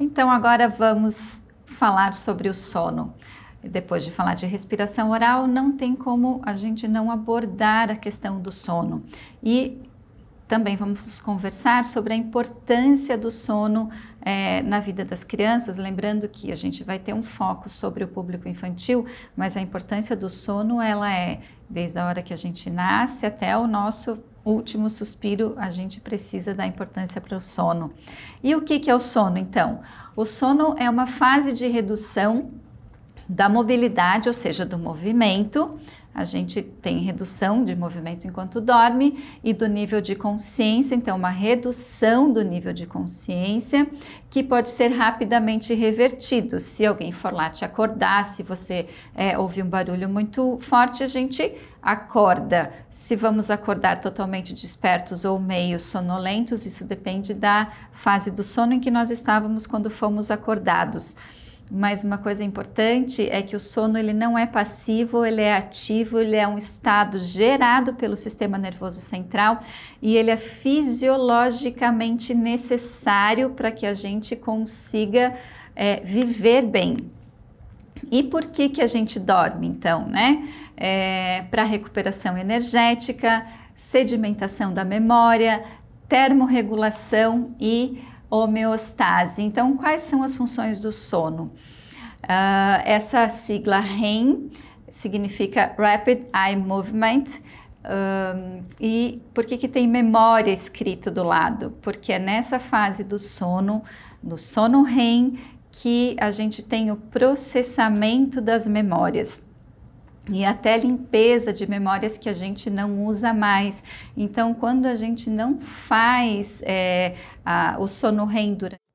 Então agora vamos falar sobre o sono. Depois de falar de respiração oral, não tem como a gente não abordar a questão do sono. E também vamos conversar sobre a importância do sono é, na vida das crianças. Lembrando que a gente vai ter um foco sobre o público infantil, mas a importância do sono ela é desde a hora que a gente nasce até o nosso último suspiro, a gente precisa dar importância para o sono. E o que, que é o sono, então? O sono é uma fase de redução da mobilidade, ou seja, do movimento, a gente tem redução de movimento enquanto dorme e do nível de consciência, então uma redução do nível de consciência que pode ser rapidamente revertido. Se alguém for lá te acordar, se você é, ouvir um barulho muito forte, a gente acorda. Se vamos acordar totalmente despertos ou meio sonolentos, isso depende da fase do sono em que nós estávamos quando fomos acordados. Mas uma coisa importante é que o sono ele não é passivo, ele é ativo, ele é um estado gerado pelo sistema nervoso central e ele é fisiologicamente necessário para que a gente consiga é, viver bem. E por que que a gente dorme então, né? É, para recuperação energética, sedimentação da memória, termorregulação e homeostase. Então, quais são as funções do sono? Uh, essa sigla REM significa Rapid Eye Movement. Um, e por que, que tem memória escrito do lado? Porque é nessa fase do sono, do sono REM, que a gente tem o processamento das memórias e até limpeza de memórias que a gente não usa mais. Então, quando a gente não faz é, a, o sono REM durante